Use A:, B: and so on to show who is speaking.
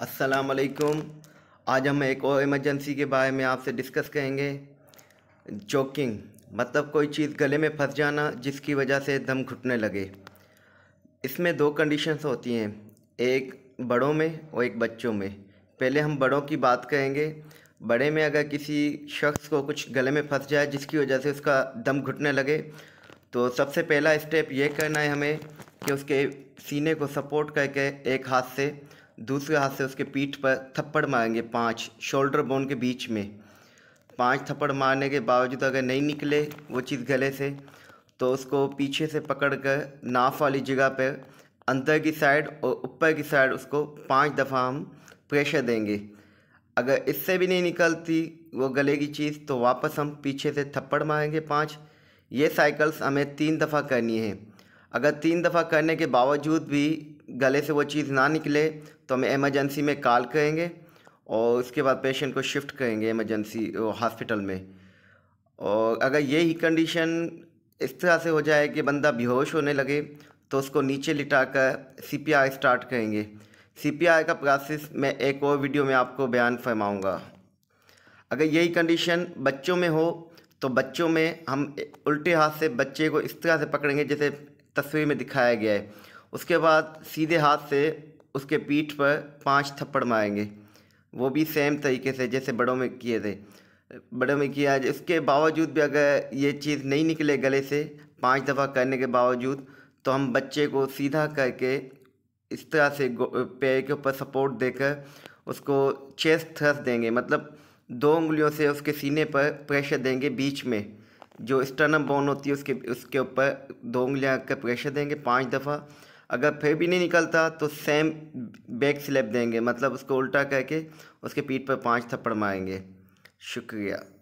A: अस्सलाम वालेकुम आज हम एक और इमरजेंसी के बारे में आपसे डिस्कस करेंगे चोकिंग मतलब कोई चीज़ गले में फंस जाना जिसकी वजह से दम घुटने लगे इसमें दो कंडीशंस होती हैं एक बड़ों में और एक बच्चों में पहले हम बड़ों की बात करेंगे बड़े में अगर किसी शख्स को कुछ गले में फंस जाए जिसकी वजह से उसका दम घुटने लगे तो सबसे पहला स्टेप ये करना है हमें कि उसके सीने को सपोर्ट करके एक हाथ से दूसरे हाथ से उसके पीठ पर थप्पड़ मारेंगे पाँच शोल्डर बोन के बीच में पाँच थप्पड़ मारने के बावजूद अगर नहीं निकले वो चीज़ गले से तो उसको पीछे से पकड़ कर नाफ वाली जगह पर अंदर की साइड और ऊपर की साइड उसको पाँच दफ़ा हम प्रेशर देंगे अगर इससे भी नहीं निकलती वो गले की चीज़ तो वापस हम पीछे से थप्पड़ मारेंगे पाँच ये साइकिल्स हमें तीन दफ़ा करनी है अगर तीन दफ़ा करने के बावजूद भी गले से वो चीज़ ना निकले तो हम एमरजेंसी में कॉल करेंगे और उसके बाद पेशेंट को शिफ्ट करेंगे एमरजेंसी हॉस्पिटल में और अगर यही कंडीशन इस तरह से हो जाए कि बंदा बेहोश होने लगे तो उसको नीचे लिटा कर सी स्टार्ट करेंगे सी का प्रोसेस मैं एक और वीडियो में आपको बयान फरमाऊँगा अगर यही कंडीशन बच्चों में हो तो बच्चों में हम उल्टे हाथ से बच्चे को इस तरह से पकड़ेंगे जैसे तस्वीर में दिखाया गया है उसके बाद सीधे हाथ से उसके पीठ पर पांच थप्पड़ मारेंगे वो भी सेम तरीके से जैसे बड़ों में किए थे बड़ों में किया इसके बावजूद भी अगर ये चीज़ नहीं निकले गले से पांच दफ़ा करने के बावजूद तो हम बच्चे को सीधा करके इस तरह से पैर के ऊपर सपोर्ट देकर उसको चेस्ट थ्रस्ट देंगे मतलब दो उंगलियों से उसके सीने पर प्रेशर देंगे बीच में जो स्टर्नम बोन होती है उसके उसके ऊपर दो उंगलियां का प्रेशर देंगे पांच दफ़ा अगर फिर भी नहीं निकलता तो सेम बैक स्लैप देंगे मतलब उसको उल्टा करके उसके पीठ पर पाँच थप्पड़ मारेंगे शुक्रिया